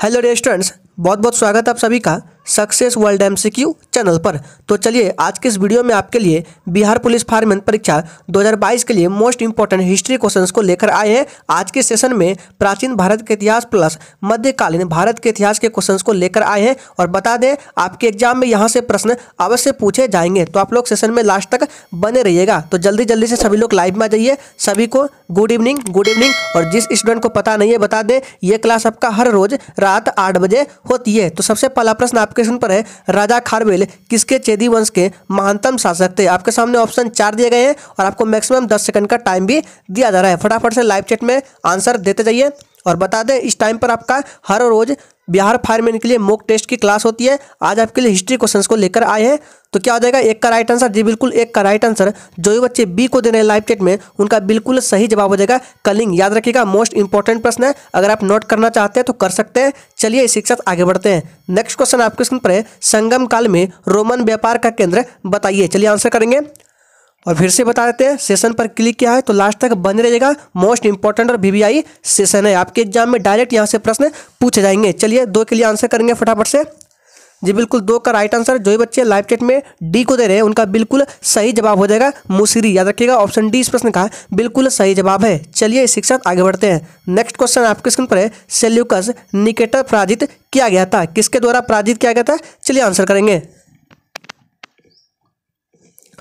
Hello dear students, बहुत बहुत स्वागत है आप सभी का सक्सेस वर्ल्ड एम चैनल पर तो चलिए आज के इस वीडियो में आपके लिए बिहार पुलिस फायरमैन परीक्षा 2022 के लिए मोस्ट इंपॉर्टेंट हिस्ट्री क्वेश्चंस को लेकर आए हैं आज के सेशन में प्राचीन भारत के इतिहास प्लस मध्यकालीन भारत के इतिहास के क्वेश्चंस को लेकर आए हैं और बता दें आपके एग्जाम में यहाँ से प्रश्न अवश्य पूछे जाएंगे तो आप लोग सेशन में लास्ट तक बने रहिएगा तो जल्दी जल्दी से सभी लोग लाइव में आ जाइए सभी को गुड इवनिंग गुड इवनिंग और जिस स्टूडेंट को पता नहीं है बता दें ये क्लास आपका हर रोज रात आठ बजे होती है तो सबसे पहला प्रश्न आपके सुन पर है राजा खारवेल किसके चेदी वंश के महानतम शासक थे आपके सामने ऑप्शन चार दिए गए हैं और आपको मैक्सिमम दस सेकंड का टाइम भी दिया जा रहा है फटाफट से लाइव चैट में आंसर देते जाइए और बता दें इस टाइम पर आपका हर रोज़ बिहार फायरमैन के लिए मोक टेस्ट की क्लास होती है आज आपके लिए हिस्ट्री क्वेश्चंस को लेकर आए हैं तो क्या हो जाएगा एक का राइट आंसर जी बिल्कुल एक का राइट आंसर जो भी बच्चे बी को दे रहे हैं लाइव चेट में उनका बिल्कुल सही जवाब हो जाएगा कलिंग याद रखिएगा मोस्ट इंपॉर्टेंट प्रश्न है अगर आप नोट करना चाहते हैं तो कर सकते हैं चलिए इसी के साथ आगे बढ़ते हैं नेक्स्ट क्वेश्चन आपके स्क्रीन पर है संगम काल में रोमन व्यापार का केंद्र बताइए चलिए आंसर करेंगे और फिर से बता देते हैं सेशन पर क्लिक किया है तो लास्ट तक बने रहिएगा मोस्ट इंपॉर्टेंट और वीवीआई सेशन है आपके एग्जाम में डायरेक्ट यहाँ से प्रश्न पूछे जाएंगे चलिए दो के लिए आंसर करेंगे फटाफट से जी बिल्कुल दो का राइट आंसर जो ही बच्चे लाइव चैट में डी को दे रहे हैं उनका बिल्कुल सही जवाब हो जाएगा मुसीरी याद रखिएगा ऑप्शन डी इस प्रश्न का बिल्कुल सही जवाब है चलिए इसी के साथ आगे बढ़ते हैं नेक्स्ट क्वेश्चन आपके स्क्रीन पर है सेल्यूकस निकेटर पराजित किया गया था किसके द्वारा पराजित किया गया था चलिए आंसर करेंगे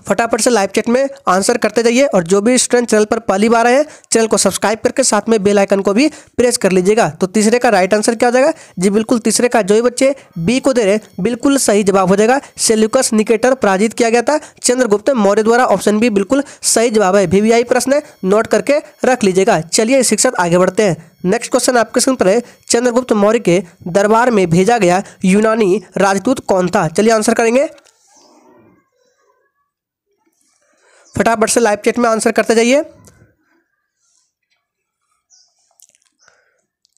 फटाफट से लाइव चैट में आंसर करते जाइए और जो भी स्टूडेंट चैनल पर पहली बार आए हैं चैनल को सब्सक्राइब करके साथ में बेल आइकन को भी प्रेस कर लीजिएगा तो तीसरे का राइट आंसर क्या हो जाएगा जी बिल्कुल तीसरे का जो भी बच्चे बी को दे रहे बिल्कुल सही जवाब हो जाएगा सेल्युकस निकेटर पराजित किया गया था चंद्रगुप्त मौर्य द्वारा ऑप्शन बी बिल्कुल सही जवाब है वीवीआई प्रश्न है नोट करके रख लीजिएगा चलिए शिक्षक आगे बढ़ते हैं नेक्स्ट क्वेश्चन आपके सुन पर है चंद्रगुप्त मौर्य के दरबार में भेजा गया यूनानी राजदूत कौन था चलिए आंसर करेंगे फटाफट से लाइव चैट में आंसर करते जाइए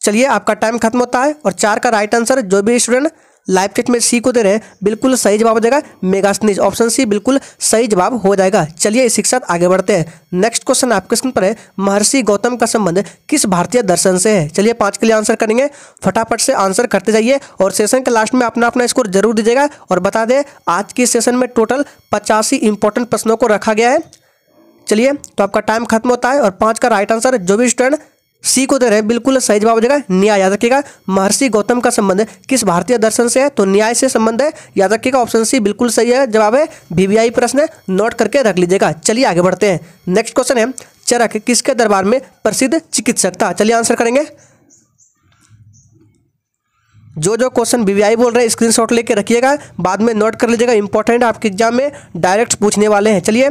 चलिए आपका टाइम खत्म होता है और चार का राइट आंसर जो भी स्टूडेंट लाइफ चेट में सी को दे रहे हैं बिल्कुल सही जवाब हो जाएगा मेगास्नीज ऑप्शन सी बिल्कुल सही जवाब हो जाएगा चलिए इसी के साथ आगे बढ़ते हैं नेक्स्ट क्वेश्चन आपके स्क्रीन पर है महर्षि गौतम का संबंध किस भारतीय दर्शन से है चलिए पाँच के लिए आंसर करेंगे फटाफट से आंसर करते जाइए और सेशन के लास्ट में अपना अपना स्कोर जरूर दीजिएगा और बता दें आज के सेशन में टोटल पचासी इंपॉर्टेंट प्रश्नों को रखा गया है चलिए तो आपका टाइम खत्म होता है और पाँच का राइट आंसर जो भी स्टूडेंट सी को दे तो रहे बिल्कुल सही जवाब देगा न्याय याद रखिएगा महर्षि गौतम का संबंध किस भारतीय दर्शन से है तो न्याय से संबंध है याद रखिएगा ऑप्शन सी बिल्कुल सही है जवाब है वीवीआई प्रश्न है नोट करके रख लीजिएगा चलिए आगे बढ़ते हैं नेक्स्ट क्वेश्चन है चरक किसके दरबार में प्रसिद्ध चिकित्सक था चलिए आंसर करेंगे जो जो क्वेश्चन बीवीआई बोल रहे हैं स्क्रीनशॉट लेके रखिएगा बाद में नोट कर लीजिएगा इंपॉर्टेंट आपके एग्जाम में डायरेक्ट पूछने वाले हैं चलिए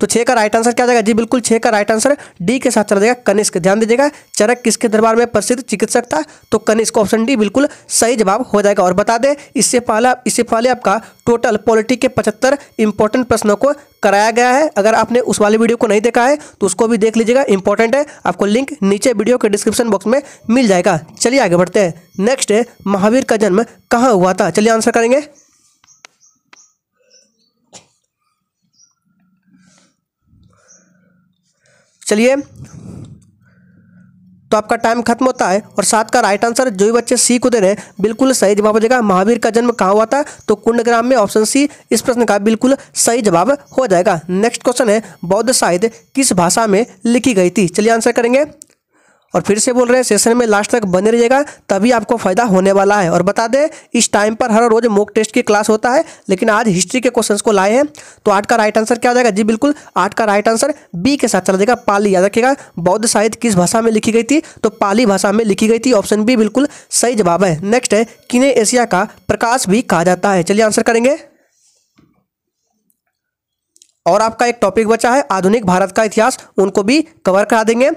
तो छः का राइट आंसर क्या जाएगा जी बिल्कुल छः का राइट आंसर डी के साथ चला जाएगा कनिष्क ध्यान दीजिएगा चरक किसके दरबार में प्रसिद्ध चिकित्सक था तो कनिष्क ऑप्शन डी बिल्कुल सही जवाब हो जाएगा और बता दें इससे पहला इससे पहले आपका टोटल पॉलिटी के पचहत्तर इंपॉर्टेंट प्रश्नों को कराया गया है अगर आपने उस वाले वीडियो को नहीं देखा है तो उसको भी देख लीजिएगा इंपॉर्टेंट है आपको लिंक नीचे वीडियो के डिस्क्रिप्शन बॉक्स में मिल जाएगा चलिए आगे बढ़ते हैं नेक्स्ट है महावीर का जन्म कहाँ हुआ था चलिए आंसर करेंगे चलिए तो आपका टाइम खत्म होता है और साथ का राइट आंसर जो भी बच्चे सी को दे रहे हैं बिल्कुल सही जवाब हो जाएगा महावीर का जन्म कहाँ हुआ था तो कुंडग्राम में ऑप्शन सी इस प्रश्न का बिल्कुल सही जवाब हो जाएगा नेक्स्ट क्वेश्चन है बौद्ध साहित्य किस भाषा में लिखी गई थी चलिए आंसर करेंगे और फिर से बोल रहे हैं सेशन में लास्ट तक बने रहिएगा तभी आपको फायदा होने वाला है और बता दें इस टाइम पर हर रोज मोक टेस्ट की क्लास होता है लेकिन आज हिस्ट्री के क्वेश्चंस को लाए हैं तो आठ का राइट आंसर क्या हो जाएगा जी बिल्कुल आठ का राइट आंसर बी के साथ चला जाएगा पाली याद रखिएगा बौद्ध साहित्य किस भाषा में लिखी गई थी तो पाली भाषा में लिखी गई थी ऑप्शन बी बिल्कुल सही जवाब है नेक्स्ट है किने एशिया का प्रकाश भी कहा जाता है चलिए आंसर करेंगे और आपका एक टॉपिक बचा है आधुनिक भारत का इतिहास उनको भी कवर करा देंगे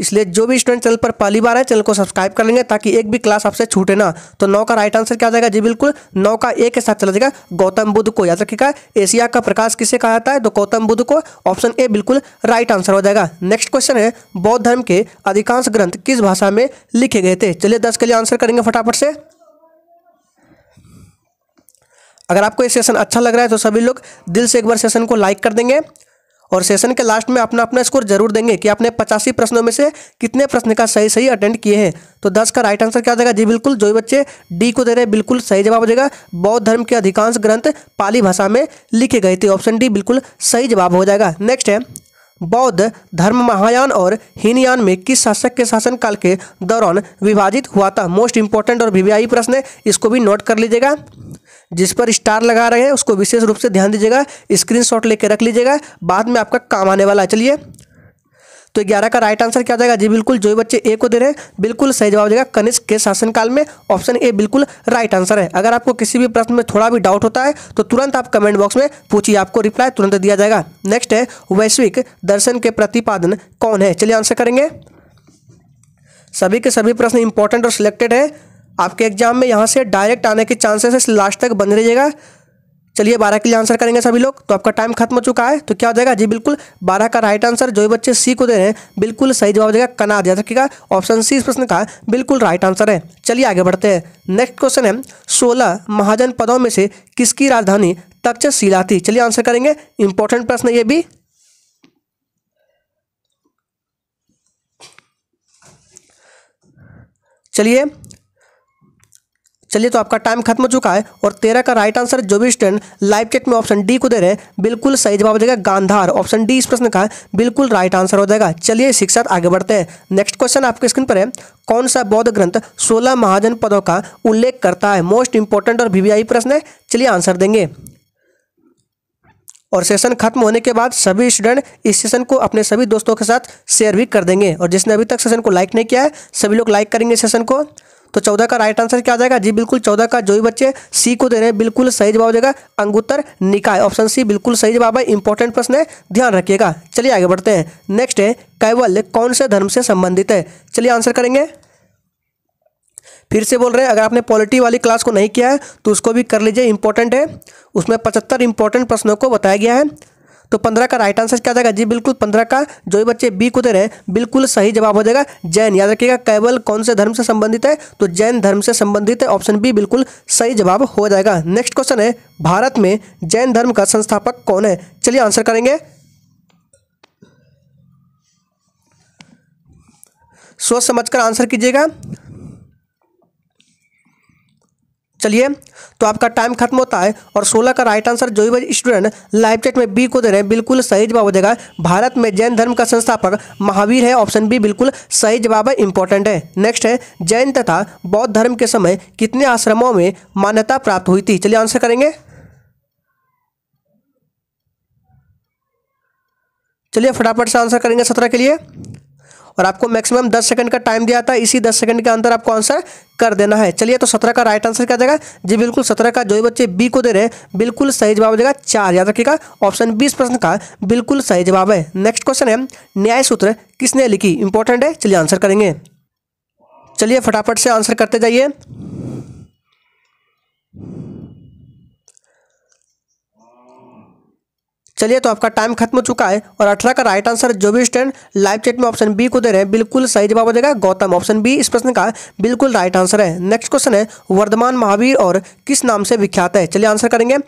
इसलिए जो भी स्टूडेंट चैनल पर पहली बार है चैनल को सब्सक्राइब कर लेंगे ताकि एक भी क्लास आपसे छूटे ना तो नौ का राइट आंसर क्या जाएगा जी बिल्कुल नौ का ए के साथ चला जाएगा गौतम बुद्ध को याद रखिएगा एशिया का प्रकाश किसे कहा जाता है तो गौतम बुद्ध को ऑप्शन ए बिल्कुल राइट आंसर हो जाएगा नेक्स्ट क्वेश्चन है बौद्ध धर्म के अधिकांश ग्रंथ किस भाषा में लिखे गए थे चलिए दस के लिए आंसर करेंगे फटाफट से अगर आपको ये सेशन अच्छा लग रहा है तो सभी लोग दिल से एक बार सेशन को लाइक कर देंगे और सेशन के लास्ट में अपना अपना स्कोर जरूर देंगे कि आपने पचासी प्रश्नों में से कितने प्रश्न का सही सही अटेंड किए हैं तो दस का राइट आंसर क्या देगा जी बिल्कुल जो बच्चे डी को दे रहे हैं बिल्कुल सही जवाब हो जाएगा बौद्ध धर्म के अधिकांश ग्रंथ पाली भाषा में लिखे गए थे ऑप्शन डी बिल्कुल सही जवाब हो जाएगा नेक्स्ट है बौद्ध धर्म महायान और हीनयान में किस शासक के शासनकाल के दौरान विभाजित हुआ था मोस्ट इंपॉर्टेंट और वीवीआई प्रश्न है इसको भी नोट कर लीजिएगा जिस पर स्टार लगा रहे हैं उसको विशेष रूप से ध्यान दीजिएगा स्क्रीन शॉट लेकर रख लीजिएगा बाद में आपका काम आने वाला है चलिए तो ग्यारह का राइट आंसर क्या जाएगा जी बिल्कुल जो बच्चे ए को दे रहे हैं बिल्कुल सही जवाब देगा कनिष्क के शासनकाल में ऑप्शन ए बिल्कुल राइट आंसर है अगर आपको किसी भी प्रश्न में थोड़ा भी डाउट होता है तो तुरंत आप कमेंट बॉक्स में पूछिए आपको रिप्लाई तुरंत दिया जाएगा नेक्स्ट है वैश्विक दर्शन के प्रतिपादन कौन है चलिए आंसर करेंगे सभी के सभी प्रश्न इंपॉर्टेंट और सिलेक्टेड है आपके एग्जाम में यहाँ से डायरेक्ट आने के चांसेस लास्ट तक बंद रहिएगा चलिए बारह के लिए आंसर करेंगे सभी लोग तो आपका टाइम खत्म हो चुका है तो क्या हो जाएगा जी बिल्कुल बारह का राइट आंसर जो भी बच्चे सी को दे रहे हैं बिल्कुल सही जवाब देगा कना दिया था ऑप्शन सी इस प्रश्न का बिल्कुल राइट आंसर है चलिए आगे बढ़ते हैं नेक्स्ट क्वेश्चन है सोलह महाजन पदों में से किसकी राजधानी तक्षशिला थी चलिए आंसर करेंगे इंपॉर्टेंट प्रश्न ये भी चलिए चलिए तो आपका टाइम खत्म हो चुका है और तेरह का राइट आंसर जो भी स्टैंड लाइव चेट में ऑप्शन डी को दे रहे बिल्कुल सही जवाब हो जाएगा गांधार ऑप्शन डी इस प्रश्न का बिल्कुल राइट आंसर हो जाएगा चलिए इसी साथ आगे बढ़ते हैं नेक्स्ट क्वेश्चन आपके स्क्रीन पर है कौन सा बौद्ध ग्रंथ सोलह महाजन पदों का उल्लेख करता है मोस्ट इंपॉर्टेंट और वीवीआई प्रश्न है चलिए आंसर देंगे और सेशन खत्म होने के बाद सभी स्टूडेंट इस सेशन को अपने सभी दोस्तों के साथ शेयर भी कर देंगे और जिसने अभी तक सेशन को लाइक नहीं किया है सभी लोग लाइक करेंगे सेशन को तो चौदह का राइट आंसर क्या आ जाएगा जी बिल्कुल चौदह का जो भी बच्चे सी को दे रहे हैं बिल्कुल सही जवाब हो जाएगा अंगुत्तर निकाय ऑप्शन सी बिल्कुल सही जवाब है इंपॉर्टेंट प्रश्न है ध्यान रखिएगा चलिए आगे बढ़ते हैं नेक्स्ट है कैवल कौन से धर्म से संबंधित है चलिए आंसर करेंगे फिर से बोल रहे हैं अगर आपने पॉलिटी वाली क्लास को नहीं किया है तो उसको भी कर लीजिए इंपॉर्टेंट है उसमें पचहत्तर इंपॉर्टेंट प्रश्नों को बताया गया है तो पंद्रह का राइट आंसर क्या जाएगा जी बिल्कुल पंद्रह का जो भी बच्चे बी को दे रहे हैं बिल्कुल सही जवाब हो जाएगा जैन याद रखिएगा केवल कौन से धर्म से संबंधित है तो जैन धर्म से संबंधित है ऑप्शन बी बिल्कुल सही जवाब हो जाएगा नेक्स्ट क्वेश्चन है भारत में जैन धर्म का संस्थापक कौन है चलिए आंसर करेंगे सोच समझकर आंसर कीजिएगा चलिए तो आपका टाइम खत्म होता है और 16 का राइट आंसर जो भी स्टूडेंट लाइव चैट में बी को दे रहे हैं बिल्कुल सही जवाब हो जाएगा भारत में जैन धर्म का संस्थापक महावीर है ऑप्शन बी बिल्कुल सही जवाब है इंपॉर्टेंट है नेक्स्ट है जैन तथा बौद्ध धर्म के समय कितने आश्रमों में मान्यता प्राप्त हुई थी चलिए आंसर करेंगे चलिए फटाफट से आंसर करेंगे सत्रह के लिए और आपको मैक्सिमम दस सेकंड का टाइम दिया था इसी दस सेकंड के अंदर आपको आंसर कर देना है चलिए तो सत्रह का राइट आंसर क्या जाएगा जी बिल्कुल सत्रह का जो भी बच्चे बी को दे रहे हैं बिल्कुल सही जवाब देगा चार याद रखिएगा ऑप्शन बीस प्रश्न का बिल्कुल सही जवाब है नेक्स्ट क्वेश्चन है न्याय सूत्र किसने लिखी इंपॉर्टेंट है चलिए आंसर करेंगे चलिए फटाफट से आंसर करते जाइए चलिए तो आपका टाइम खत्म हो चुका है और अठारह का राइट आंसर जो भी स्टैंड लाइव चैट में ऑप्शन बी को दे रहे हैं बिल्कुल सही जवाब हो जाएगा गौतम ऑप्शन बी इस प्रश्न का बिल्कुल राइट आंसर है नेक्स्ट क्वेश्चन है वर्धमान महावीर और किस नाम से विख्यात है चलिए आंसर करेंगे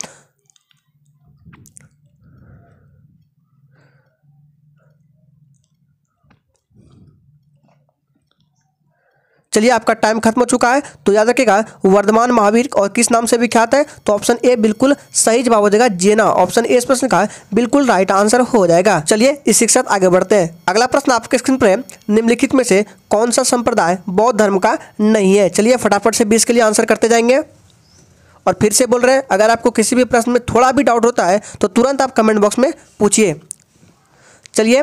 चलिए आपका टाइम खत्म हो चुका है तो याद रखेगा वर्धमान महावीर और किस नाम से विख्यात है तो ऑप्शन ए बिल्कुल सही जवाब हो जाएगा जेना ऑप्शन ए इस प्रश्न का बिल्कुल राइट आंसर हो जाएगा चलिए इसी के साथ आगे बढ़ते हैं अगला प्रश्न आपके स्क्रीन पर निम्नलिखित में से कौन सा संप्रदाय बौद्ध धर्म का नहीं है चलिए फटाफट से बीस के लिए आंसर करते जाएंगे और फिर से बोल रहे हैं अगर आपको किसी भी प्रश्न में थोड़ा भी डाउट होता है तो तुरंत आप कमेंट बॉक्स में पूछिए चलिए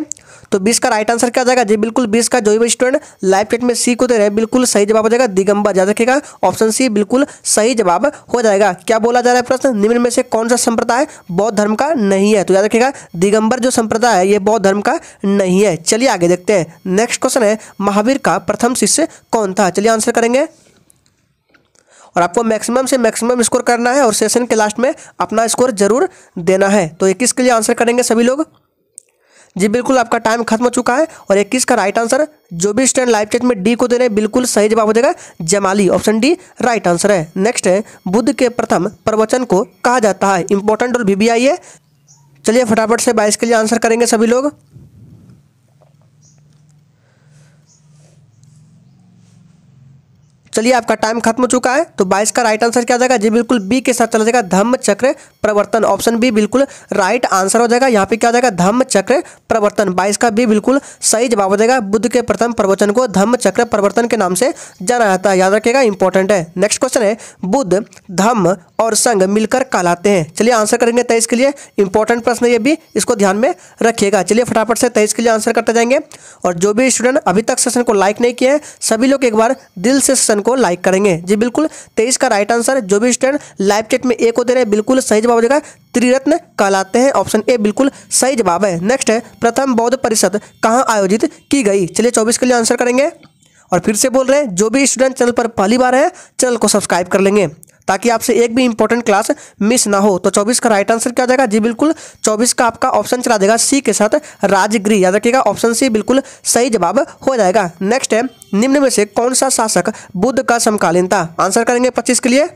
तो बीस का राइट आंसर क्या हो जाएगा जी बिल्कुल बीस का जो भी स्टूडेंट लाइव चैट में सी को दे रहे हैं बिल्कुल सही जवाब हो जाएगा दिगंबर याद रखेगा ऑप्शन सी बिल्कुल सही जवाब हो जाएगा क्या बोला जा रहा है प्रश्न निम्न में से कौन सा संप्रदाय बौद्ध धर्म का नहीं है तो याद रखेगा दिगंबर जो संप्रदाय है ये बौद्ध धर्म का नहीं है चलिए आगे देखते हैं नेक्स्ट क्वेश्चन है महावीर का प्रथम शिष्य कौन था चलिए आंसर करेंगे और आपको मैक्सिमम से मैक्सिमम स्कोर करना है और सेशन के लास्ट में अपना स्कोर जरूर देना है तो इक्कीस के लिए आंसर करेंगे सभी लोग जी बिल्कुल आपका टाइम खत्म हो चुका है और इक्कीस का राइट आंसर जो भी स्टैंड लाइव चेट में डी को दे रहे हैं बिल्कुल सही जवाब हो जाएगा Jamali option D right answer है नेक्स्ट है बुद्ध के प्रथम प्रवचन को कहा जाता है इंपॉर्टेंट और वी है चलिए फटाफट से बाईस के लिए आंसर करेंगे सभी लोग चलिए आपका टाइम खत्म हो चुका है तो बाईस का राइट आंसर क्या जाएगा जी बिल्कुल बी के साथ चला जाएगा धम्म चक्र प्रवर्तन ऑप्शन बी बिल्कुल राइट आंसर हो जाएगा यहाँ पे क्या हो जाएगा धम्म चक्र प्रवर्तन बाईस का बी बिल्कुल सही जवाब हो जाएगा बुद्ध के प्रथम प्रवचन को धम्म चक्र प्रवर्तन के नाम से जाना जाता है याद रखेगा इंपॉर्टेंट है नेक्स्ट क्वेश्चन है बुद्ध धम्म और संघ मिलकर कहलाते हैं चलिए आंसर करेंगे तेईस के लिए इंपॉर्टेंट प्रश्न ये भी इसको ध्यान में रखिएगा चलिए फटाफट से तेईस के लिए आंसर करते जाएंगे और जो भी स्टूडेंट अभी तक सेशन को लाइक नहीं किए सभी लोग एक बार दिल से सेशन को लाइक करेंगे जी बिल्कुल तेईस का राइट आंसर जो भी स्टूडेंट लाइव चेट में ए को दे रहे हैं बिल्कुल सही जवाब हो जाएगा त्रिरत्न कहलाते हैं ऑप्शन ए बिल्कुल सही जवाब है नेक्स्ट है प्रथम बौद्ध परिषद कहाँ आयोजित की गई चलिए चौबीस के लिए आंसर करेंगे और फिर से बोल रहे हैं जो भी स्टूडेंट चैनल पर पहली बार है चैनल को सब्सक्राइब कर लेंगे ताकि आपसे एक भी इंपॉर्टेंट क्लास मिस ना हो तो 24 का राइट आंसर क्या जाएगा जी बिल्कुल 24 का आपका ऑप्शन चला देगा सी के साथ राजगृह याद रखिएगा ऑप्शन सी बिल्कुल सही जवाब हो जाएगा नेक्स्ट है निम्न में से कौन सा शासक बुद्ध का समकालीन था आंसर करेंगे पच्चीस के लिए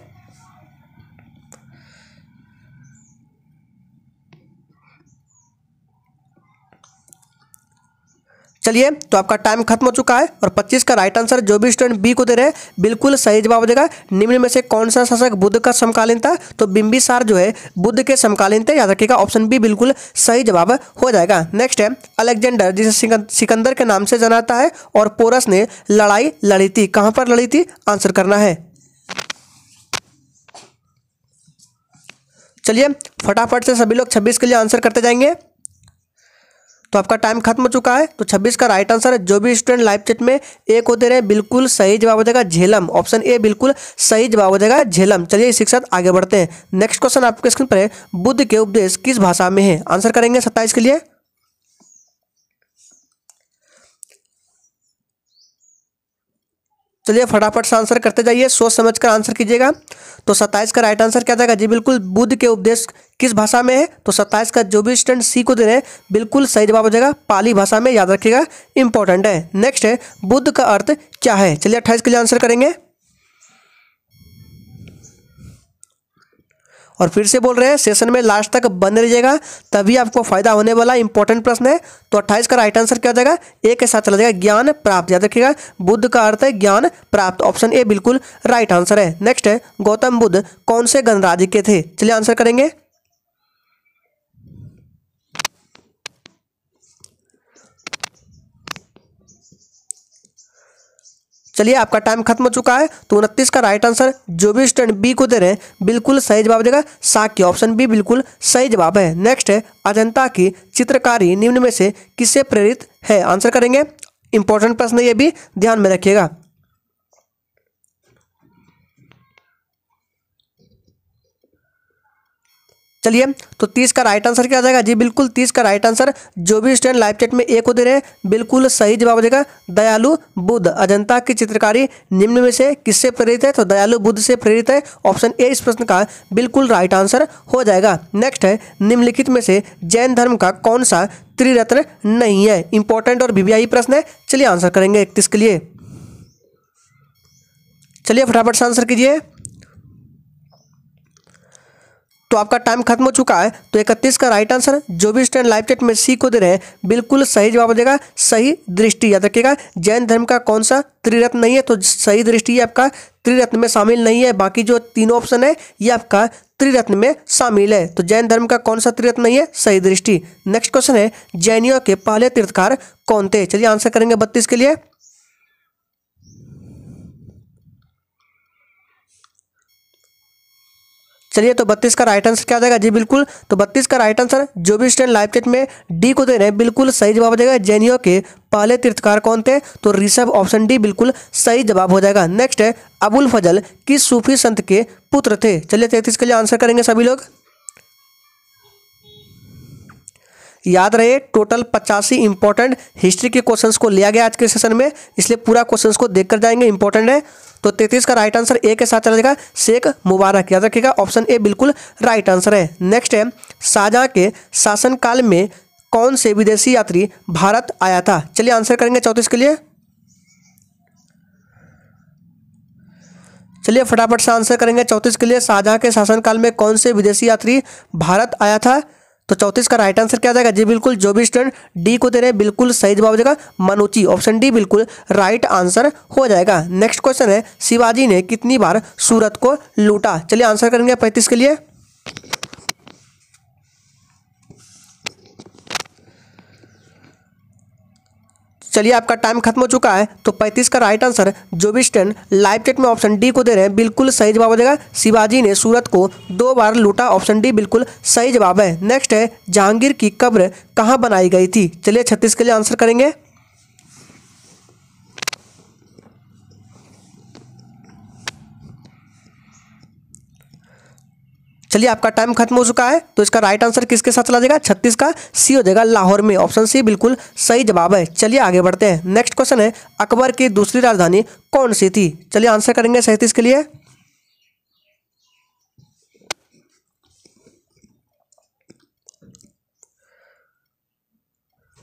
चलिए तो आपका टाइम खत्म हो चुका है और 25 का राइट आंसर जो भी स्टूडेंट बी को दे रहे हैं बिल्कुल सही जवाब देगा निम्न में से कौन सा शासक बुद्ध का समकालीन था तो सार जो है बुद्ध के समकालीन थे याद रखिएगा ऑप्शन बी बिल्कुल सही जवाब हो जाएगा नेक्स्ट है अलेक्जेंडर जिसे सिकंदर के नाम से जनाता है और पोरस ने लड़ाई लड़ी थी कहाँ पर लड़ी थी आंसर करना है चलिए फटाफट से सभी लोग 26 के लिए आंसर करते जाएंगे तो आपका टाइम खत्म हो चुका है तो 26 का राइट आंसर है जो भी स्टूडेंट लाइव चेट में एक होते रहे बिल्कुल सही जवाब हो जाएगा झेलम ऑप्शन ए बिल्कुल सही जवाब हो जाएगा झेलम चलिए इसी के साथ आगे बढ़ते हैं नेक्स्ट क्वेश्चन आपके स्क्रीन पर है बुद्ध के उपदेश किस भाषा में है आंसर करेंगे सत्ताईस के लिए चलिए फटाफट से आंसर करते जाइए सोच समझ कर आंसर कीजिएगा तो सत्ताईस का राइट आंसर क्या जाएगा जी बिल्कुल बुद्ध के उपदेश किस भाषा में है तो सत्ताईस का जो भी स्टेंट सी को दे रहे हैं बिल्कुल सही जवाब हो जाएगा पाली भाषा में याद रखिएगा इंपॉर्टेंट है नेक्स्ट है बुद्ध का अर्थ क्या है चलिए अट्ठाईस के लिए आंसर करेंगे और फिर से बोल रहे हैं सेशन में लास्ट तक बंद रहिएगा तभी आपको फायदा होने वाला इंपॉर्टेंट प्रश्न है तो अट्ठाइस का राइट आंसर क्या हो जाएगा ए के साथ चला जाएगा ज्ञान प्राप्त याद रखिएगा बुद्ध का अर्थ है ज्ञान प्राप्त ऑप्शन ए बिल्कुल राइट आंसर है नेक्स्ट है गौतम बुद्ध कौन से गणराज्य के थे चलिए आंसर करेंगे चलिए आपका टाइम खत्म हो चुका है तो उनतीस का राइट आंसर जो भी स्टूडेंट बी को दे रहे हैं बिल्कुल सही जवाब देगा साकी ऑप्शन बी बिल्कुल सही जवाब है नेक्स्ट है अजंता की चित्रकारी निम्न में से किससे प्रेरित है आंसर करेंगे इंपॉर्टेंट प्रश्न ये भी ध्यान में रखिएगा चलिए तो तीस का राइट आंसर क्या आ जाएगा जी बिल्कुल तीस का राइट आंसर जो भी स्टूडेंट लाइव चैट में एक को दे रहे हैं बिल्कुल सही जवाब हो जाएगा दयालु बुद्ध अजंता की चित्रकारी निम्न में से किससे प्रेरित है तो दयालु बुद्ध से प्रेरित है ऑप्शन ए इस प्रश्न का बिल्कुल राइट आंसर हो जाएगा नेक्स्ट है निम्नलिखित में से जैन धर्म का कौन सा त्रिरत्न नहीं है इंपॉर्टेंट और बीबीआई प्रश्न है चलिए आंसर करेंगे इकतीस के लिए चलिए फटाफट से आंसर कीजिए तो आपका टाइम खत्म हो चुका है तो इकतीस का राइट आंसर जो भी स्टूडेंट लाइव चैट में सी को दे रहे हैं बिल्कुल सही जवाब देगा सही दृष्टि याद रखिएगा जैन धर्म का कौन सा त्रिरत्न नहीं है तो सही दृष्टि आपका त्रिरत्न में शामिल नहीं है बाकी जो तीनों ऑप्शन है ये आपका त्रिरत्न में शामिल है तो जैन धर्म का कौन सा त्रिरत्न नहीं है सही दृष्टि नेक्स्ट क्वेश्चन है जैनियों के पहले तीर्थकार कौन थे चलिए आंसर करेंगे बत्तीस के लिए चलिए तो बत्तीस का राइट आंसर क्या आ जाएगा जी बिल्कुल तो बत्तीस का राइट आंसर जो भी स्टैंड लाइव चेट में डी को दे रहे हैं बिल्कुल सही जवाब हो जाएगा जैनियो के पहले तीर्थकार कौन थे तो ऋषभ ऑप्शन डी बिल्कुल सही जवाब हो जाएगा नेक्स्ट है अबुल फजल किस सूफी संत के पुत्र थे चलिए तैतीस के लिए आंसर करेंगे सभी लोग याद रहे टोटल पचासी इंपॉर्टेंट हिस्ट्री के क्वेश्चंस को लिया गया आज के सेशन में इसलिए पूरा क्वेश्चंस को देखकर जाएंगे इंपॉर्टेंट है तो तैतीस का राइट आंसर ए के साथ चला जाएगा शेख मुबारक याद रखिएगा ऑप्शन ए बिल्कुल राइट आंसर है नेक्स्ट है शाहजहाँ के शासनकाल में कौन से विदेशी यात्री भारत आया था चलिए आंसर करेंगे चौंतीस के लिए चलिए फटाफट से आंसर करेंगे चौंतीस के लिए शाहजहाँ के शासनकाल में कौन से विदेशी यात्री भारत आया था तो चौतीस का राइट आंसर क्या जाएगा जी बिल्कुल जो भी स्टूडेंट डी को दे रहे हैं बिल्कुल सही जवाब देगा मनुची ऑप्शन डी बिल्कुल राइट आंसर हो जाएगा नेक्स्ट क्वेश्चन है शिवाजी ने कितनी बार सूरत को लूटा चलिए आंसर करेंगे पैंतीस के लिए चलिए आपका टाइम खत्म हो चुका है तो पैंतीस का राइट आंसर भी स्टैंड लाइव चेट में ऑप्शन डी को दे रहे हैं बिल्कुल सही जवाब हो जाएगा शिवाजी ने सूरत को दो बार लूटा ऑप्शन डी बिल्कुल सही जवाब है नेक्स्ट है जहांगीर की कब्र कहाँ बनाई गई थी चलिए छत्तीस के लिए आंसर करेंगे चलिए आपका टाइम खत्म हो चुका है तो इसका राइट आंसर किसके साथ चला जाएगा छत्तीस का सी हो जाएगा लाहौर में ऑप्शन सी बिल्कुल सही जवाब है चलिए आगे बढ़ते हैं नेक्स्ट क्वेश्चन है अकबर की दूसरी राजधानी कौन सी थी चलिए आंसर करेंगे सैंतीस के लिए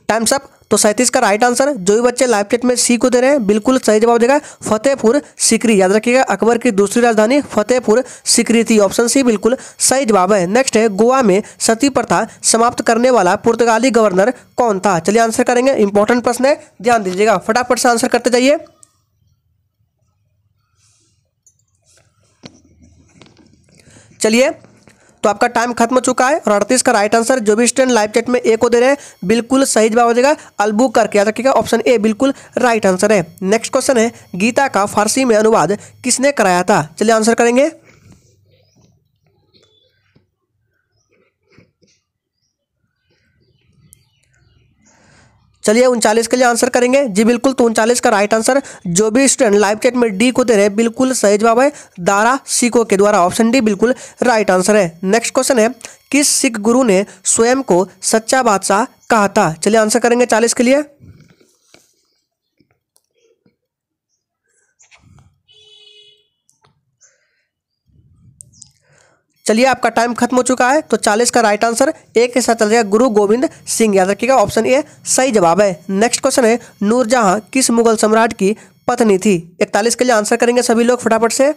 टाइम्स अप तो सैंतीस का राइट आंसर जो भी बच्चे लाइव चेट में सी को दे रहे हैं बिल्कुल सही जवाब देगा फतेहपुर सिकरी याद रखिएगा अकबर की दूसरी राजधानी फतेहपुर सिकरी थी ऑप्शन सी बिल्कुल सही जवाब है नेक्स्ट है गोवा में सती प्रथा समाप्त करने वाला पुर्तगाली गवर्नर कौन था चलिए आंसर करेंगे इंपॉर्टेंट प्रश्न है ध्यान दीजिएगा फटाफट से आंसर करते जाइए चलिए तो आपका टाइम खत्म हो चुका है और अड़तीस का राइट आंसर जो भी स्टूडेंट लाइव चैट में ए को दे रहे हैं बिल्कुल सही जवाब हो जाएगा अलबू करके याद रखिएगा ऑप्शन ए बिल्कुल राइट आंसर है नेक्स्ट क्वेश्चन है गीता का फारसी में अनुवाद किसने कराया था चलिए आंसर करेंगे चलिए उनचालीस के लिए आंसर करेंगे जी बिल्कुल तो उनचालीस का राइट आंसर जो भी स्टूडेंट लाइव चैट में डी को दे रहे बिल्कुल सही जवाब है दारा सिको के द्वारा ऑप्शन डी बिल्कुल राइट आंसर है नेक्स्ट क्वेश्चन है किस सिख गुरु ने स्वयं को सच्चा बादशाह कहा था चलिए आंसर करेंगे चालीस के लिए चलिए आपका टाइम खत्म हो चुका है तो चालीस का राइट आंसर एक के साथ चल जाएगा गुरु गोविंद सिंह याद रखिएगा ऑप्शन ए सही जवाब है नेक्स्ट क्वेश्चन है नूरजहां किस मुगल सम्राट की पत्नी थी इकतालीस के लिए आंसर करेंगे सभी लोग फटाफट से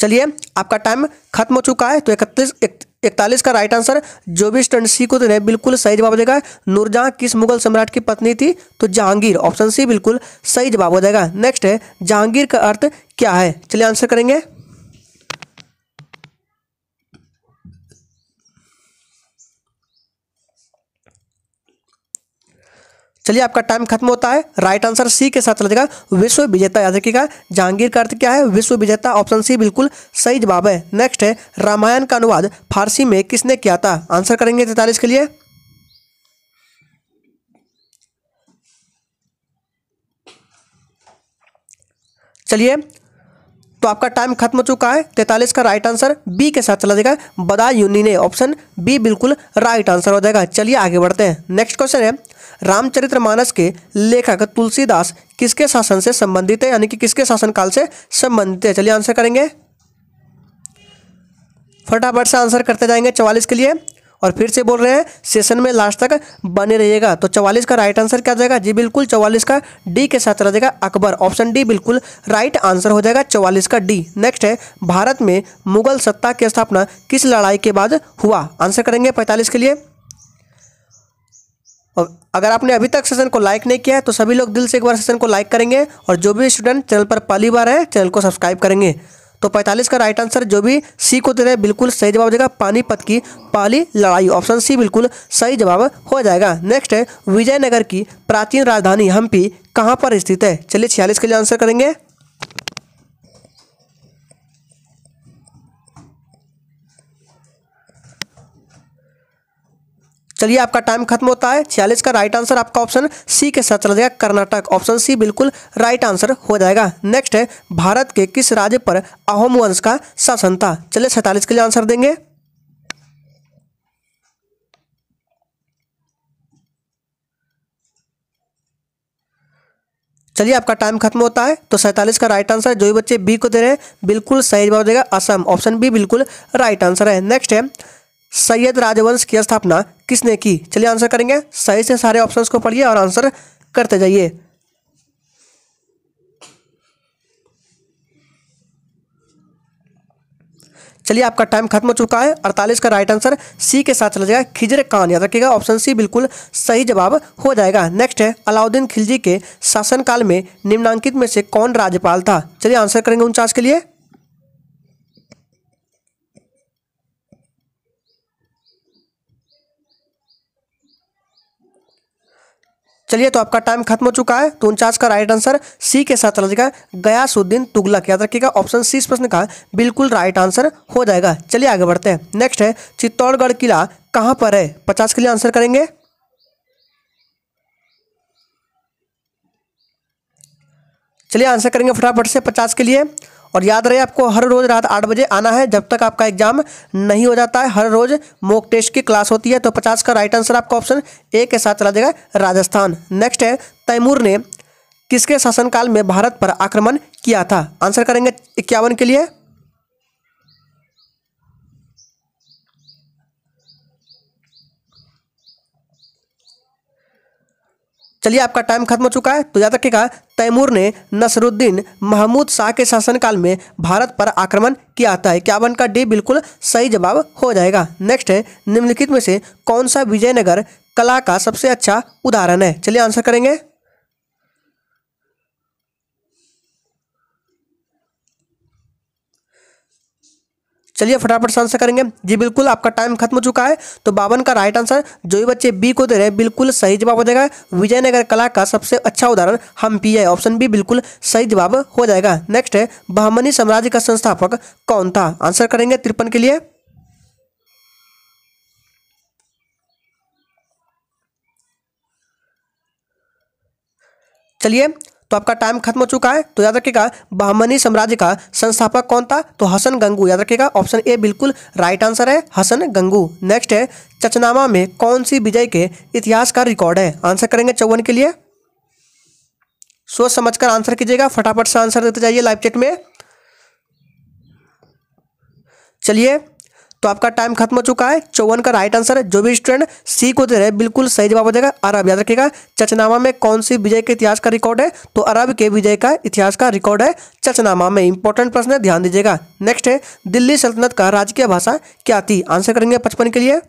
चलिए आपका टाइम खत्म हो चुका है तो इकतीस इकतालीस का राइट आंसर जो भी स्टूडेंट सी को देना तो बिल्कुल सही जवाब हो जाएगा नूरजहां किस मुगल सम्राट की पत्नी थी तो जहांगीर ऑप्शन सी बिल्कुल सही जवाब हो जाएगा नेक्स्ट है जहांगीर का अर्थ क्या है चलिए आंसर करेंगे चलिए आपका टाइम खत्म होता है राइट आंसर सी के साथ चला विश्व विजेता याद रखिएगा जहांगीर का अर्थ क्या है विश्व विजेता ऑप्शन सी बिल्कुल सही जवाब है नेक्स्ट है रामायण का अनुवाद फारसी में किसने किया था आंसर करेंगे तैतालीस के लिए चलिए तो आपका टाइम खत्म हो चुका है तैतालीस का राइट आंसर बी के साथ चला जाएगा बदायूनी ने ऑप्शन बी बिल्कुल राइट आंसर हो जाएगा चलिए आगे बढ़ते हैं नेक्स्ट क्वेश्चन है रामचरितमानस के लेखक तुलसीदास किसके शासन से संबंधित है यानी कि किसके शासनकाल से संबंधित है चलिए आंसर करेंगे फटाफट से आंसर करते जाएंगे चवालीस के लिए और फिर से बोल रहे हैं सेशन में लास्ट तक बने रहिएगा तो चवालीस का राइट आंसर क्या जाएगा जी बिल्कुल चवालीस का डी के साथ रह जाएगा अकबर ऑप्शन डी बिल्कुल राइट आंसर हो जाएगा चवालीस का डी नेक्स्ट है भारत में मुगल सत्ता की स्थापना किस लड़ाई के बाद हुआ आंसर करेंगे पैंतालीस के लिए और अगर आपने अभी तक सेशन को लाइक नहीं किया है तो सभी लोग दिल से एक बार सेशन को लाइक करेंगे और जो भी स्टूडेंट चैनल पर पहली बार है चैनल को सब्सक्राइब करेंगे तो 45 का राइट आंसर जो भी सी को दे रहे हैं बिल्कुल सही जवाब हो जाएगा पानीपत की पहली लड़ाई ऑप्शन सी बिल्कुल सही जवाब हो जाएगा नेक्स्ट है विजयनगर की प्राचीन राजधानी हम्पी कहाँ पर स्थित है चलिए छियालीस के लिए आंसर करेंगे चलिए आपका टाइम खत्म होता है छियालीस का राइट आंसर आपका ऑप्शन सी के साथ चला जाएगा कर्नाटक ऑप्शन सी बिल्कुल राइट आंसर हो जाएगा नेक्स्ट है भारत के किस राज्य पर अहोम वंश का शासन था चलिए सैतालीस के लिए आंसर देंगे चलिए आपका टाइम खत्म होता है तो सैंतालीस का राइट आंसर जो भी बच्चे बी को दे रहे हैं बिल्कुल सही जवाब देगा असम ऑप्शन बी बिल्कुल राइट आंसर है नेक्स्ट है सैयद राजवंश की स्थापना किसने की चलिए आंसर करेंगे सही से सारे ऑप्शंस को पढ़िए और आंसर करते जाइए चलिए आपका टाइम खत्म हो चुका है अड़तालीस का राइट आंसर सी के साथ चला जाएगा खिजर कान याद रखिएगा ऑप्शन सी बिल्कुल सही जवाब हो जाएगा नेक्स्ट है अलाउद्दीन खिलजी के शासनकाल में निम्नांकित में से कौन राज्यपाल था चलिए आंसर करेंगे उनचास के लिए चलिए तो आपका टाइम खत्म हो चुका है तो उनचास का राइट आंसर सी के साथ चला जाएगा गयासुद्दीन तुगलक याद रखिएगा ऑप्शन सी इस प्रश्न का बिल्कुल राइट आंसर हो जाएगा चलिए आगे बढ़ते हैं नेक्स्ट है चित्तौड़गढ़ किला कहाँ पर है पचास के लिए आंसर करेंगे चलिए आंसर करेंगे फटाफट से पचास के लिए और याद रहे आपको हर रोज़ रात आठ बजे आना है जब तक आपका एग्जाम नहीं हो जाता है हर रोज़ मॉक टेस्ट की क्लास होती है तो पचास का राइट आंसर आपका ऑप्शन ए के साथ चला जाएगा राजस्थान नेक्स्ट है तैमूर ने किसके शासनकाल में भारत पर आक्रमण किया था आंसर करेंगे इक्यावन के लिए चलिए आपका टाइम खत्म हो चुका है तो याद रखिएगा तैमूर ने नसरुद्दीन महमूद शाह के शासनकाल में भारत पर आक्रमण किया था इक्यावन का डी बिल्कुल सही जवाब हो जाएगा नेक्स्ट है निम्नलिखित में से कौन सा विजयनगर कला का सबसे अच्छा उदाहरण है चलिए आंसर करेंगे चलिए फटाफट से आंसर करेंगे जी बिल्कुल आपका टाइम खत्म हो चुका है तो बावन का राइट आंसर जो भी बच्चे बी को दे रहे हैं बिल्कुल सही जवाब हो जाएगा विजयनगर कला का सबसे अच्छा उदाहरण हम पी है ऑप्शन बी बिल्कुल सही जवाब हो जाएगा नेक्स्ट है बहमनी साम्राज्य का संस्थापक कौन था आंसर करेंगे तिरपन के लिए चलिए तो आपका टाइम खत्म हो चुका है तो याद रखिएगा बहमनी साम्राज्य का संस्थापक कौन था तो हसन गंगू याद रखिएगा ऑप्शन ए बिल्कुल राइट आंसर है हसन गंगू नेक्स्ट है चचनामा में कौन सी विजय के इतिहास का रिकॉर्ड है आंसर करेंगे चौवन के लिए सोच समझकर आंसर कीजिएगा फटाफट से आंसर देते जाइए लाइव चेट में चलिए तो आपका टाइम खत्म हो चुका है चौवन का राइट आंसर है जो भी स्टूडेंट सी को दे रहे बिल्कुल सही जवाब हो जाएगा अरब याद रखिएगा चचनामा में कौन सी विजय के इतिहास का रिकॉर्ड है तो अरब के विजय का इतिहास का रिकॉर्ड है चचनामा में इंपॉर्टेंट प्रश्न है ध्यान दीजिएगा नेक्स्ट है दिल्ली सल्तनत का राजकीय भाषा क्या थी आंसर करेंगे पचपन के लिए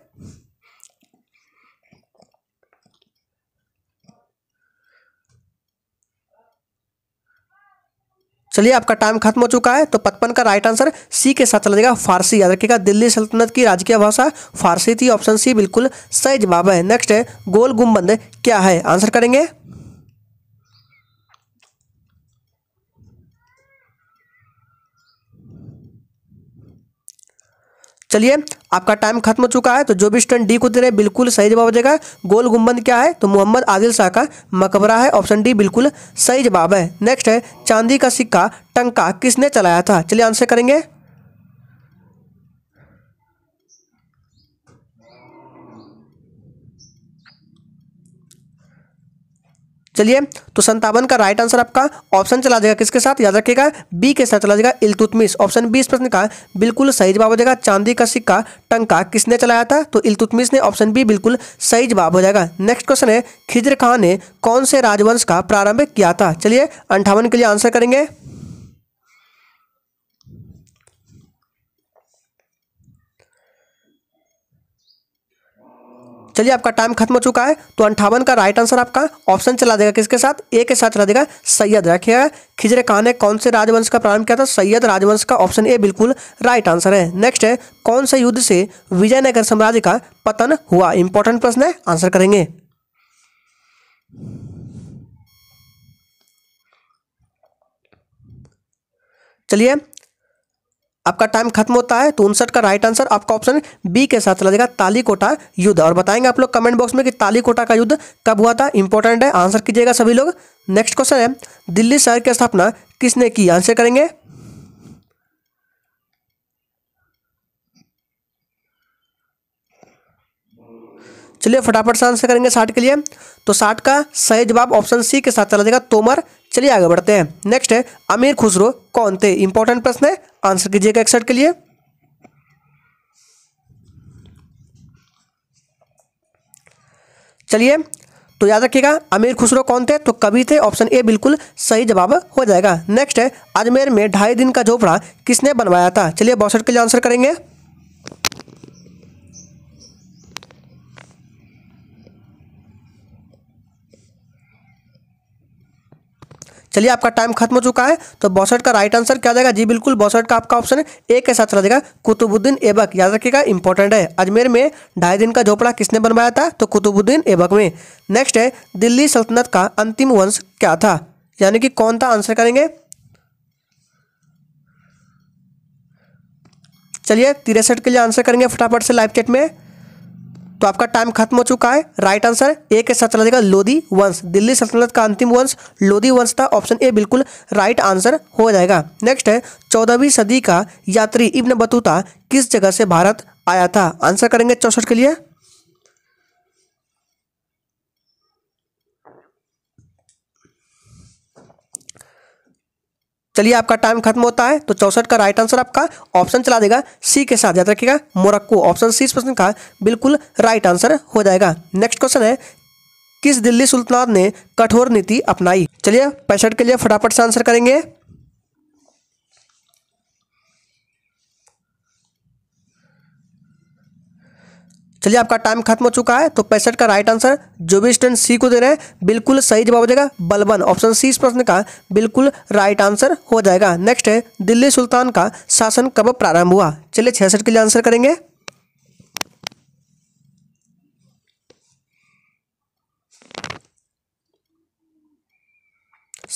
चलिए आपका टाइम खत्म हो चुका है तो पचपन का राइट आंसर सी के साथ चला जाएगा फारसी याद रखिएगा दिल्ली सल्तनत की राजकीय भाषा फारसी थी ऑप्शन सी बिल्कुल सही जवाब है नेक्स्ट है गोल गुम्बंद क्या है आंसर करेंगे चलिए आपका टाइम खत्म हो चुका है तो जो भी स्टूडेंट डी को दे रहे हैं बिल्कुल सही जवाब हो जाएगा गोल गुम्बंद क्या है तो मोहम्मद आदिल शाह का मकबरा है ऑप्शन डी बिल्कुल सही जवाब है नेक्स्ट है चांदी का सिक्का टंका किसने चलाया था चलिए आंसर करेंगे चलिए तो संतावन का राइट आंसर आपका ऑप्शन चला जाएगा किसके साथ याद रखिएगा बी के साथ चला जाएगा इलतुतमिस ऑप्शन बी इस प्रश्न का बिल्कुल सही जवाब हो जाएगा चांदी का सिक्का टंका किसने चलाया था तो इलतुतमिस ने ऑप्शन बी बिल्कुल सही जवाब हो जाएगा नेक्स्ट क्वेश्चन है खिजर खान ने कौन से राजवंश का प्रारंभ किया था चलिए अंठावन के लिए आंसर करेंगे चलिए आपका टाइम खत्म हो चुका है तो अंठावन का राइट आंसर आपका ऑप्शन चला देगा किसके साथ ए के साथ चला देगा सैयद रखिएगा खिजरे खान ने कौन से राजवंश का प्रारंभ किया था सैयद राजवंश का ऑप्शन ए बिल्कुल राइट आंसर है नेक्स्ट है कौन से युद्ध से विजयनगर साम्राज्य का पतन हुआ इंपॉर्टेंट प्रश्न है आंसर करेंगे चलिए आपका टाइम खत्म होता है तो उनसठ का राइट आंसर आपका ऑप्शन बी के साथ चला जाएगा तालीकोटा युद्ध और बताएंगे आप लोग कमेंट बॉक्स में कि तालीकोटा का युद्ध कब हुआ था इंपॉर्टेंट है आंसर कीजिएगा सभी लोग नेक्स्ट क्वेश्चन है दिल्ली शहर की स्थापना किसने की आंसर करेंगे चलिए फटाफट से आंसर करेंगे साठ के लिए तो साठ का सही जवाब ऑप्शन सी के साथ चला जाएगा तोमर चलिए आगे बढ़ते हैं नेक्स्ट है अमीर खुसरो कौन थे इंपॉर्टेंट प्रश्न है आंसर कीजिएगा एक्सर्ट के लिए चलिए तो याद रखिएगा अमीर खुसरो कौन थे तो कभी थे ऑप्शन ए बिल्कुल सही जवाब हो जाएगा नेक्स्ट है अजमेर में ढाई दिन का झोपड़ा किसने बनवाया था चलिए बॉसठ के लिए आंसर करेंगे चलिए आपका टाइम खत्म हो चुका है तो बौसठ का राइट आंसर क्या जाएगा जी बिल्कुल बौसठ का आपका ऑप्शन है ए के साथ चला जाएगा कुतुबुद्दीन एबक याद रखिएगा इंपॉर्टेंट है अजमेर में ढाई दिन का झोपड़ा किसने बनवाया था तो कुतुबुद्दीन एबक में नेक्स्ट है दिल्ली सल्तनत का अंतिम वंश क्या था यानी कि कौन था आंसर करेंगे चलिए तिरसठ के लिए आंसर करेंगे फटाफट से लाइव चैट में तो आपका टाइम खत्म हो चुका है राइट आंसर ए के साथ चला जाएगा लोधी वंश दिल्ली सल्तनत का अंतिम वंश लोधी वंश था ऑप्शन ए बिल्कुल राइट आंसर हो जाएगा नेक्स्ट है चौदहवीं सदी का यात्री इब्न बतूता किस जगह से भारत आया था आंसर करेंगे चौसठ के लिए चलिए आपका टाइम खत्म होता है तो चौसठ का राइट आंसर आपका ऑप्शन चला देगा सी के साथ याद रखिएगा मोरक्को ऑप्शन सी प्रश्न का बिल्कुल राइट आंसर हो जाएगा नेक्स्ट क्वेश्चन है किस दिल्ली सुल्तान ने कठोर नीति अपनाई चलिए पैंसठ के लिए फटाफट से आंसर करेंगे चलिए आपका टाइम खत्म हो चुका है तो पैंसठ का राइट आंसर जो भी स्टूडेंट सी को दे रहे हैं बिल्कुल सही जवाब हो जाएगा बलबन ऑप्शन सी इस प्रश्न का बिल्कुल राइट आंसर हो जाएगा नेक्स्ट है दिल्ली सुल्तान का शासन कब प्रारंभ हुआ चलिए छियासठ के लिए आंसर करेंगे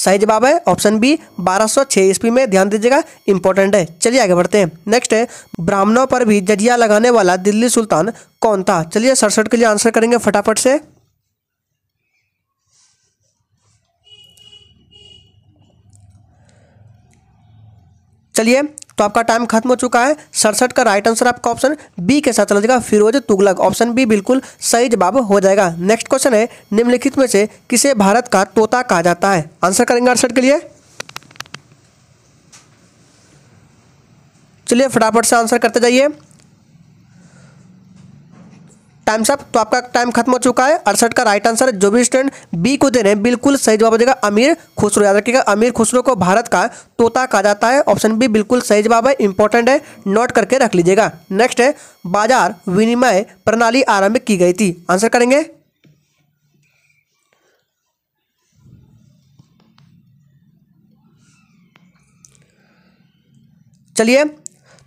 सही जवाब है ऑप्शन बी बारह सौ ईस्वी में ध्यान दीजिएगा इंपॉर्टेंट है चलिए आगे बढ़ते हैं नेक्स्ट है ब्राह्मणों पर भी जजिया लगाने वाला दिल्ली सुल्तान कौन था चलिए सड़सठ के लिए आंसर करेंगे फटाफट से चलिए तो आपका टाइम खत्म हो चुका है सड़सठ का राइट आंसर आपका ऑप्शन बी के साथ चला जाएगा फिरोज तुगलक ऑप्शन बी बिल्कुल सही जवाब हो जाएगा नेक्स्ट क्वेश्चन है निम्नलिखित में से किसे भारत का तोता कहा जाता है आंसर करेंगे अड़सठ के लिए चलिए फटाफट से आंसर करते जाइए टाइम्स अप तो आपका टाइम खत्म हो चुका है अड़सठ का राइट आंसर जो भी स्टूडेंट बी को दे हैं बिल्कुल सही जवाब हो जाएगा अमीर खुसरो याद रखिएगा अमीर खुसरो को भारत का तोता कहा जाता है ऑप्शन बी बिल्कुल सही जवाब है इंपॉर्टेंट है नोट करके रख लीजिएगा नेक्स्ट है बाजार विनिमय प्रणाली आरंभ की गई थी आंसर करेंगे चलिए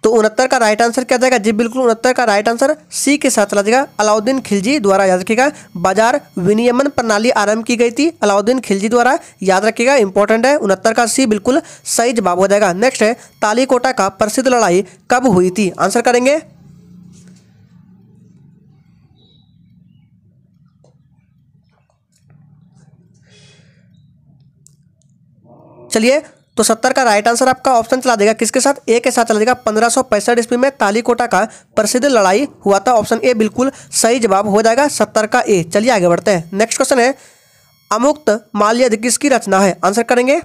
तो उनहत्तर का राइट आंसर क्या जाएगा जी बिल्कुल उनहत्तर का राइट आंसर सी के साथ चला जाएगा अलाउद्दीन खिलजी द्वारा याद रखेगा बाजार विनियमन प्रणाली आरंभ की गई थी अलाउद्दीन खिलजी द्वारा याद रखेगा इंपॉर्टेंट है उनहत्तर का सी बिल्कुल सही जवाब हो जाएगा नेक्स्ट है तालीकोटा का प्रसिद्ध लड़ाई कब हुई थी आंसर करेंगे चलिए तो सत्तर का राइट आंसर आपका ऑप्शन चला देगा किसके साथ ए के साथ चला देगा पंद्रह सौ पैंसठ ईस्वी में तालीकोटा का प्रसिद्ध लड़ाई हुआ था ऑप्शन ए बिल्कुल सही जवाब हो जाएगा सत्तर का ए चलिए आगे बढ़ते हैं नेक्स्ट क्वेश्चन है अमुक्त माल्यद किसकी रचना है आंसर करेंगे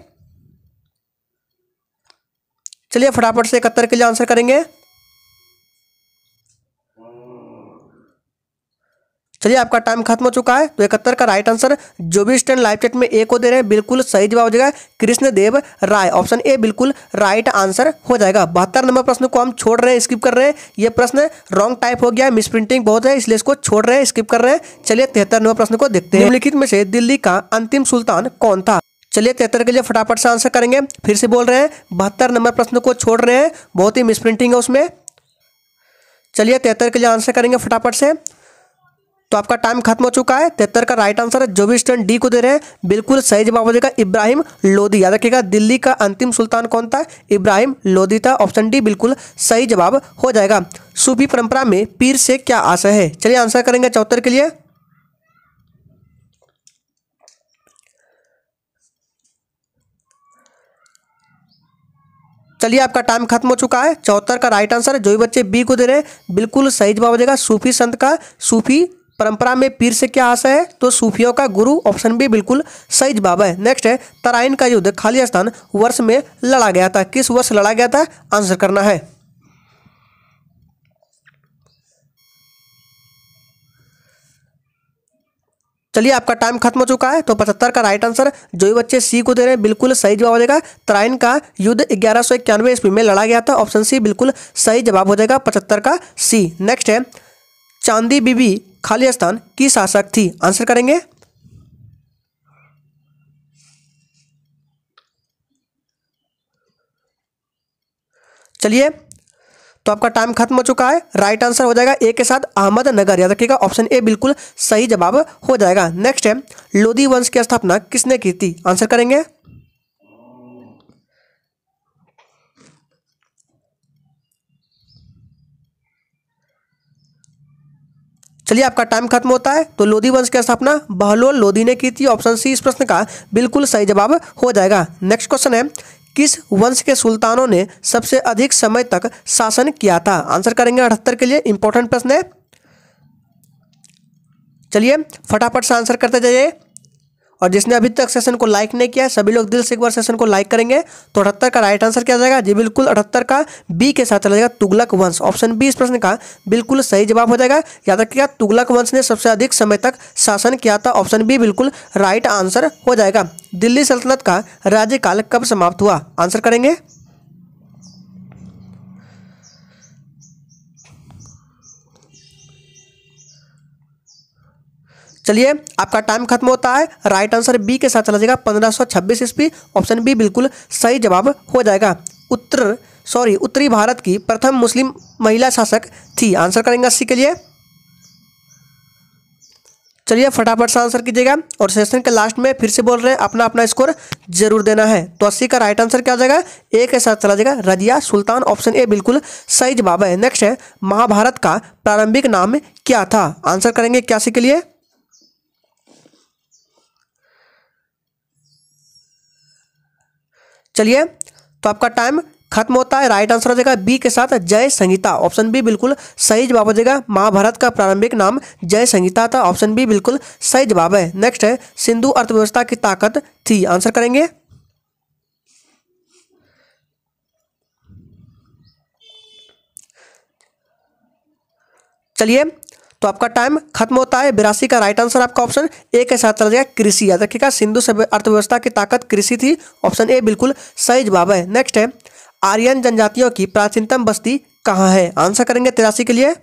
चलिए फटाफट से इकहत्तर के लिए आंसर करेंगे चलिए आपका टाइम खत्म हो चुका है तो इकहत्तर का राइट आंसर जो भी स्टैंड लाइव चैट में ए को दे रहे हैं बिल्कुल सही जवाब हो जाएगा कृष्णदेव राय ऑप्शन ए बिल्कुल राइट आंसर हो जाएगा बहत्तर नंबर प्रश्न को हम छोड़ रहे हैं स्किप कर रहे हैं ये प्रश्न रॉन्ग टाइप हो गया मिस प्रिंटिंग बहुत है इसलिए इसको छोड़ रहे हैं स्किप कर रहे हैं चलिए तिहत्तर नंबर प्रश्न को देखते हैं लिखित में से दिल्ली का अंतिम सुल्तान कौन था चलिए तिहत्तर के लिए फटाफट से आंसर करेंगे फिर से बोल रहे हैं बहत्तर नंबर प्रश्न को छोड़ रहे हैं बहुत ही मिसप्रिंटिंग है उसमें चलिए तिहत्तर के लिए आंसर करेंगे फटाफट से तो आपका टाइम खत्म हो चुका है तिहत्तर का राइट आंसर है जो भी स्टूडेंट डी को दे रहे हैं बिल्कुल सही जवाब हो जाएगा इब्राहिम लोदी याद रखिएगा दिल्ली का अंतिम सुल्तान कौन था इब्राहिम लोदी था ऑप्शन डी बिल्कुल सही जवाब हो जाएगा सूफी परंपरा में पीर से क्या आशा है चलिए आंसर करेंगे चौहत्तर के लिए चलिए आपका टाइम खत्म हो चुका है चौहत्तर का राइट आंसर है जो भी बच्चे बी को दे रहे हैं बिल्कुल सही जवाब हो जाएगा सूफी संत का सूफी परंपरा में पीर से क्या आशा है तो सूफियों का गुरु ऑप्शन भी बिल्कुल सही जवाब है नेक्स्ट है तराइन का युद्ध खालिस्तान वर्ष में लड़ा गया था किस वर्ष लड़ा गया था आंसर करना है चलिए आपका टाइम खत्म हो चुका है तो पचहत्तर का राइट आंसर जो भी बच्चे सी को दे रहे हैं बिल्कुल सही जवाब हो जाएगा तराइन का युद्ध ग्यारह सौ इक्यानवे ईस्वी में लड़ा गया था ऑप्शन सी बिल्कुल सही जवाब हो जाएगा पचहत्तर का सी नेक्स्ट है चांदी बीबी खाली स्थान की शासक थी आंसर करेंगे चलिए तो आपका टाइम खत्म हो चुका है राइट आंसर हो जाएगा ए के साथ अहमदनगर याद रखिएगा ऑप्शन ए बिल्कुल सही जवाब हो जाएगा नेक्स्ट है लोधी वंश की स्थापना किसने की थी आंसर करेंगे चलिए आपका टाइम खत्म होता है तो लोधी वंश की स्थापना बहलोल लोधी ने की थी ऑप्शन सी इस प्रश्न का बिल्कुल सही जवाब हो जाएगा नेक्स्ट क्वेश्चन है किस वंश के सुल्तानों ने सबसे अधिक समय तक शासन किया था आंसर करेंगे अठहत्तर के लिए इंपॉर्टेंट प्रश्न है चलिए फटाफट से आंसर करते जाइए और जिसने अभी तक सेशन को लाइक नहीं किया सभी लोग दिल से एक बार सेशन को लाइक करेंगे तो अठहत्तर का राइट आंसर क्या जाएगा जी बिल्कुल अठहत्तर का बी के साथ चला जाएगा तुगलक वंश ऑप्शन बी इस प्रश्न का बिल्कुल सही जवाब हो जाएगा याद रखिएगा तुगलक वंश ने सबसे अधिक समय तक शासन किया था ऑप्शन बी बिल्कुल राइट आंसर हो जाएगा दिल्ली सल्तनत का राज्यकाल कब समाप्त हुआ आंसर करेंगे चलिए आपका टाइम खत्म होता है राइट आंसर बी के साथ चला जाएगा पंद्रह सौ छब्बीस ईस्वी ऑप्शन बी बिल्कुल सही जवाब हो जाएगा उत्तर सॉरी उत्तरी भारत की प्रथम मुस्लिम महिला शासक थी आंसर करेंगे सी के लिए चलिए फटाफट से आंसर कीजिएगा और सेशन के लास्ट में फिर से बोल रहे हैं अपना अपना स्कोर जरूर देना है तो अस्सी का राइट आंसर क्या हो जाएगा ए के साथ चला जाएगा रजिया सुल्तान ऑप्शन ए बिल्कुल सही जवाब है नेक्स्ट है महाभारत का प्रारंभिक नाम क्या था आंसर करेंगे क्या सी के लिए चलिए तो आपका टाइम खत्म होता है राइट आंसर हो जाएगा बी के साथ जय संहिता ऑप्शन बी बिल्कुल सही जवाब हो जाएगा महाभारत का प्रारंभिक नाम जय संहिता था ऑप्शन बी बिल्कुल सही जवाब है नेक्स्ट है सिंधु अर्थव्यवस्था की ताकत थी आंसर करेंगे चलिए तो आपका टाइम खत्म होता है बिरासी का राइट आंसर आपका ऑप्शन ए के साथ चला जाएगा कृषि याद रखिएगा सिंधु अर्थव्यवस्था की ताकत कृषि थी ऑप्शन ए बिल्कुल सही जवाब है नेक्स्ट है आर्यन जनजातियों की प्राचीनतम बस्ती कहाँ है आंसर करेंगे तिरासी के लिए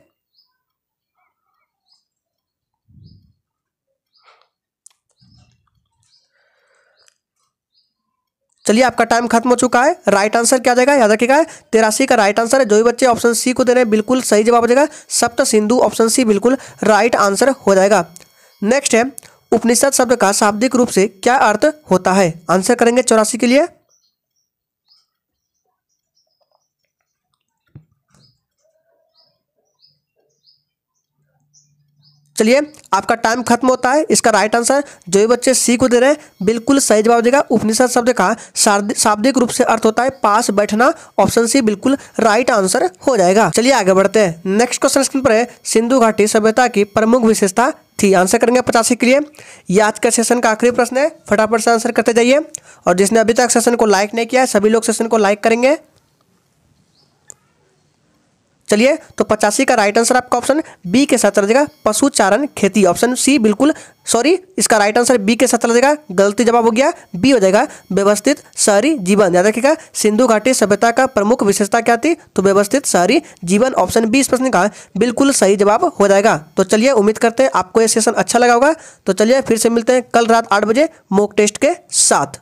चलिए आपका टाइम खत्म हो चुका है राइट आंसर क्या जाएगा याद रखिएगा तेरासी का राइट आंसर है जो भी बच्चे ऑप्शन सी को दे रहे हैं बिल्कुल सही जवाब हो जाएगा सप्त तो सिंधु ऑप्शन सी बिल्कुल राइट आंसर हो जाएगा नेक्स्ट है उपनिषद शब्द का शाब्दिक रूप से क्या अर्थ होता है आंसर करेंगे चौरासी के लिए चलिए आपका टाइम खत्म होता है इसका राइट आंसर जो भी बच्चे सी को दे रहे हैं बिल्कुल सही जवाब देगा उपनिषद शब्द का शाब्दिक रूप से अर्थ होता है पास बैठना ऑप्शन सी बिल्कुल राइट आंसर हो जाएगा चलिए आगे बढ़ते हैं नेक्स्ट क्वेश्चन स्क्रीन पर है सिंधु घाटी सभ्यता की प्रमुख विशेषता थी आंसर करेंगे पचासी के लिए यह आज का सेशन का आखिरी प्रश्न है फटाफट से आंसर करते जाइए और जिसने अभी तक सेशन को लाइक नहीं किया है सभी लोग सेशन को लाइक करेंगे चलिए तो पचासी का राइट आंसर आपका ऑप्शन बी के साथ चला पशु चारण खेती ऑप्शन सी बिल्कुल सॉरी इसका राइट आंसर बी के साथ चला जाएगा गलती जवाब हो गया बी हो जाएगा व्यवस्थित शहरी जीवन याद रखिएगा सिंधु घाटी सभ्यता का प्रमुख विशेषता क्या थी तो व्यवस्थित शहरी जीवन ऑप्शन बी इस प्रश्न का बिल्कुल सही जवाब हो जाएगा तो चलिए उम्मीद करते हैं आपको यह सेशन अच्छा लगा होगा तो चलिए फिर से मिलते हैं कल रात आठ बजे मोक टेस्ट के साथ